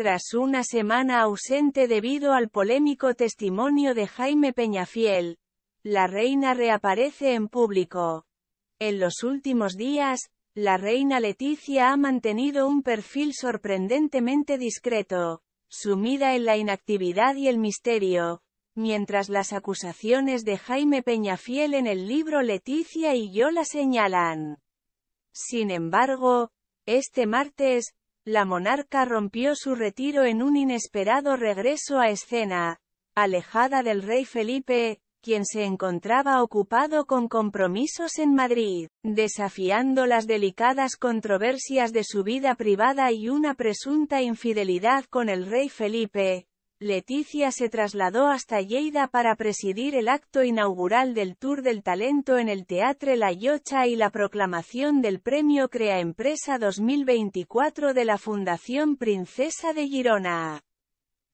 tras una semana ausente debido al polémico testimonio de Jaime Peñafiel, la reina reaparece en público. En los últimos días, la reina Leticia ha mantenido un perfil sorprendentemente discreto, sumida en la inactividad y el misterio, mientras las acusaciones de Jaime Peñafiel en el libro Leticia y yo la señalan. Sin embargo, este martes, la monarca rompió su retiro en un inesperado regreso a escena, alejada del rey Felipe, quien se encontraba ocupado con compromisos en Madrid, desafiando las delicadas controversias de su vida privada y una presunta infidelidad con el rey Felipe, Leticia se trasladó hasta Lleida para presidir el acto inaugural del Tour del Talento en el Teatre La Yocha y la proclamación del Premio Crea Empresa 2024 de la Fundación Princesa de Girona.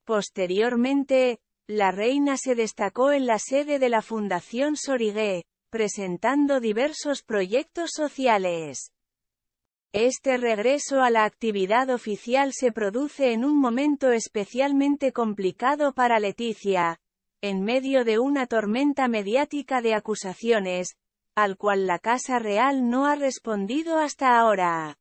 Posteriormente, la reina se destacó en la sede de la Fundación Sorigué, presentando diversos proyectos sociales. Este regreso a la actividad oficial se produce en un momento especialmente complicado para Leticia, en medio de una tormenta mediática de acusaciones, al cual la Casa Real no ha respondido hasta ahora.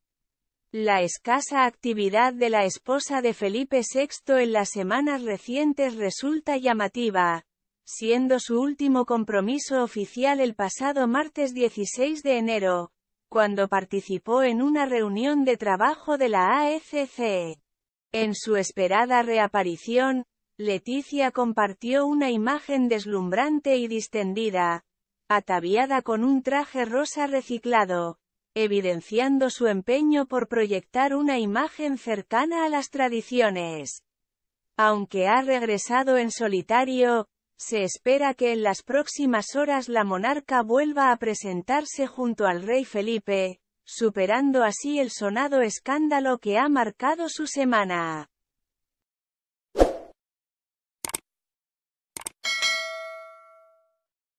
La escasa actividad de la esposa de Felipe VI en las semanas recientes resulta llamativa, siendo su último compromiso oficial el pasado martes 16 de enero, cuando participó en una reunión de trabajo de la AFC. E. En su esperada reaparición, Leticia compartió una imagen deslumbrante y distendida, ataviada con un traje rosa reciclado, evidenciando su empeño por proyectar una imagen cercana a las tradiciones. Aunque ha regresado en solitario, se espera que en las próximas horas la monarca vuelva a presentarse junto al rey Felipe, superando así el sonado escándalo que ha marcado su semana.